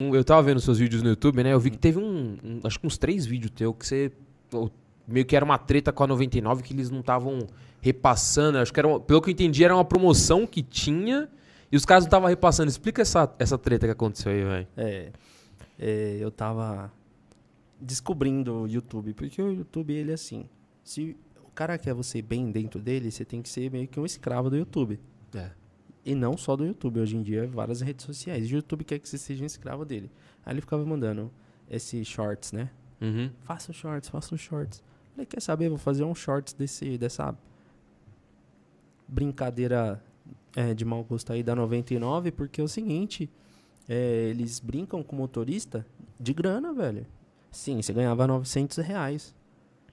eu tava vendo seus vídeos no YouTube, né? Eu vi que teve um. um acho que uns três vídeos teu que você. Meio que era uma treta com a 99 que eles não estavam repassando. Acho que era. Uma, pelo que eu entendi, era uma promoção que tinha e os caras não estavam repassando. Explica essa, essa treta que aconteceu aí, velho. É, é. Eu tava descobrindo o YouTube, porque o YouTube, ele é assim. Se o cara quer você bem dentro dele, você tem que ser meio que um escravo do YouTube. É. E não só do YouTube, hoje em dia várias redes sociais. O YouTube quer que você seja um escravo dele. Aí ele ficava mandando esses shorts, né? Uhum. Faça um shorts, faça um shorts. ele quer saber? Vou fazer um shorts desse, dessa brincadeira é, de mau gosto aí da 99, porque é o seguinte, é, eles brincam com motorista de grana, velho. Sim, você ganhava 900 reais.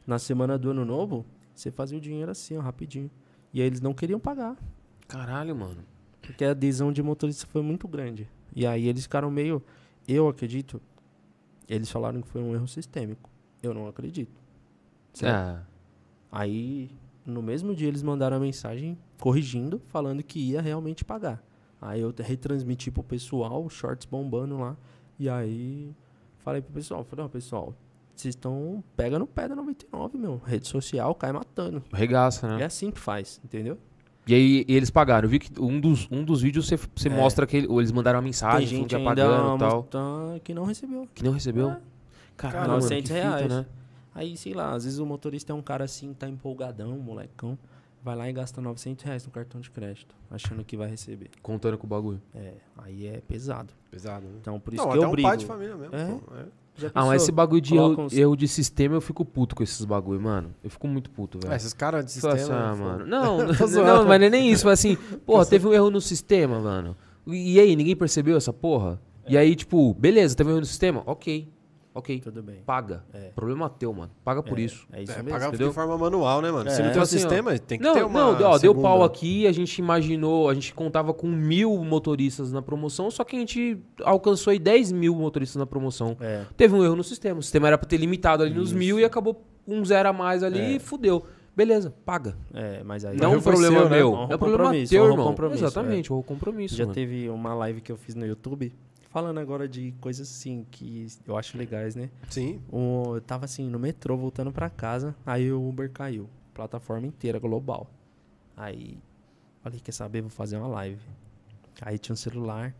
Na semana do ano novo, você fazia o dinheiro assim, ó, rapidinho. E aí eles não queriam pagar. Caralho, mano. Porque a adesão de motorista foi muito grande. E aí eles ficaram meio. Eu acredito. Eles falaram que foi um erro sistêmico. Eu não acredito. Ah. Aí, no mesmo dia, eles mandaram a mensagem corrigindo, falando que ia realmente pagar. Aí eu retransmiti pro pessoal, shorts bombando lá. E aí falei pro pessoal, falei, ó, pessoal, vocês estão. Pega no pé da 99, meu. Rede social cai matando. Regaça, né? É assim que faz, entendeu? E aí e eles pagaram. Eu vi que um dos, um dos vídeos você, você é. mostra que ele, eles mandaram uma mensagem, Tem gente apagando e tal. Que não recebeu. Que não recebeu? É. Caramba, Cara, 900 mano, reais. Fita, né? Aí, sei lá, às vezes o motorista é um cara assim, tá empolgadão, molecão vai lá e gasta 900 reais no cartão de crédito, achando que vai receber. Contando com o bagulho. É, aí é pesado. Pesado, né? Então, por isso não, que até eu um pai de família mesmo. É? Pô, é. Ah, mas esse bagulho de erro, uns... erro, de sistema, eu fico puto com esses bagulho, mano. Eu fico muito puto, velho. É, esses caras de sistema... Assim, ah, mano. Não, tá não, mas não é nem isso. Mas assim, porra, teve um erro no sistema, mano. E aí, ninguém percebeu essa porra? É. E aí, tipo, beleza, teve um erro no sistema? Ok. Ok. Tudo bem. Paga. É. Problema teu, mano. Paga por é, isso. É isso é, mesmo. Pagar entendeu? de forma manual, né, mano? É. Se não tem um então, assim, sistema, ó, tem que não, ter uma. Não, ó, deu pau aqui, a gente imaginou, a gente contava com mil motoristas na promoção, só que a gente alcançou aí 10 mil motoristas na promoção. É. Teve um erro no sistema. O sistema era pra ter limitado ali isso. nos mil e acabou um zero a mais ali é. e fudeu. Beleza, paga. É, mas aí não é um problema seu, meu. Né? É um problema teu, irmão. Exatamente, é. o compromisso. Já mano. teve uma live que eu fiz no YouTube falando agora de coisas assim que eu acho legais, né? Sim. O, eu tava assim no metrô voltando para casa, aí o Uber caiu, plataforma inteira global. Aí falei, quer saber, vou fazer uma live. Aí tinha um celular.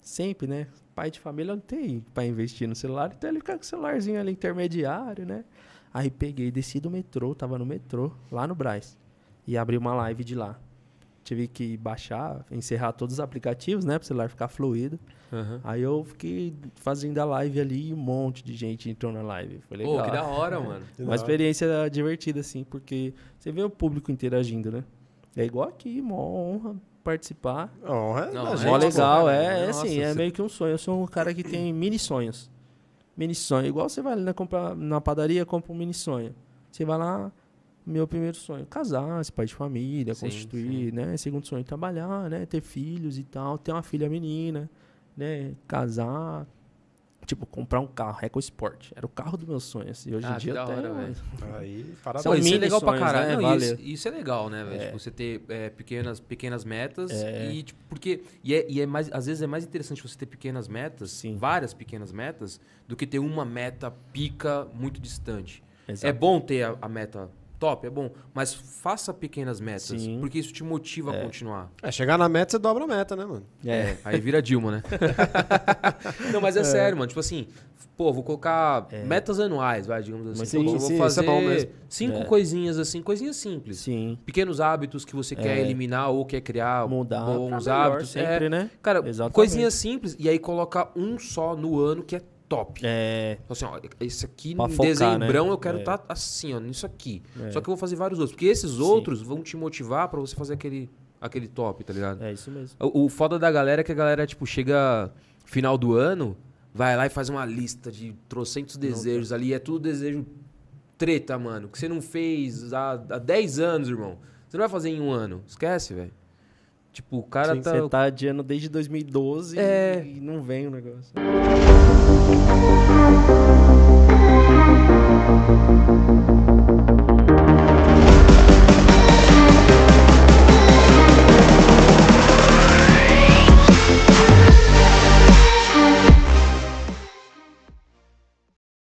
Sempre, né? Pai de família não tem para investir no celular, então ele fica com o celularzinho ali intermediário, né? Aí peguei, desci do metrô, tava no metrô, lá no Braz, e abri uma live de lá tive que baixar, encerrar todos os aplicativos, né? Para o celular ficar fluido. Uhum. Aí eu fiquei fazendo a live ali e um monte de gente entrou na live. Foi legal. Pô, que da hora, mano. Que Uma experiência divertida, assim, porque você vê o público interagindo, né? É igual aqui, mó honra participar. Honra? É Não, é gente, né? legal, pô, é, é assim, é meio que um sonho. Eu sou um cara que tem mini sonhos. Mini sonho. Igual você vai ali na, compra, na padaria, compra um mini sonho. Você vai lá meu primeiro sonho, casar, ser pai de família, sim, constituir, sim. né? Segundo sonho, trabalhar, né? Ter filhos e tal, ter uma filha menina, né? Casar, tipo, comprar um carro, Eco Sport. Era o carro do meu sonho, assim. Hoje ah, em dia até... Hora, Aí, é parabéns. São Pô, isso é legal pra né, caralho. Né? Não, isso, isso, é legal, né, É. Tipo, você ter é, pequenas, pequenas metas é. e, tipo, porque... E, é, e é mais, às vezes é mais interessante você ter pequenas metas, Sim. várias pequenas metas, do que ter uma meta pica muito distante. É Exato. É bom ter a, a meta top, é bom. Mas faça pequenas metas, Sim. porque isso te motiva é. a continuar. É, chegar na meta, você dobra a meta, né, mano? É. é aí vira Dilma, né? não, mas é, é, sério, mano. Tipo assim, pô, vou colocar é. metas anuais, vai, digamos assim. Mas então, sim, vou sim, é fazer é cinco coisinhas assim, coisinhas simples. Sim. Pequenos hábitos que você quer eliminar ou quer criar. Mudar. Bons hábitos. Sempre, né? Cara, Exatamente. coisinhas simples. E aí coloca um só no ano que é top. É. Então, assim, ó, esse aqui pra em focar, dezembrão né? eu quero estar é. tá assim, ó, nisso aqui. É. Só que eu vou fazer vários outros. Porque esses Sim. outros vão te motivar para você fazer aquele, aquele top, tá ligado? É isso mesmo. O, o foda da galera é que a galera, tipo, chega final do ano, vai lá e faz uma lista de trocentos desejos não, tá. ali. É tudo desejo treta, mano. Que você não fez há, há 10 anos, irmão. Você não vai fazer em um ano. Esquece, velho. Tipo, o cara Sim, tá. Você tá adiando desde 2012 é... e não vem o negócio.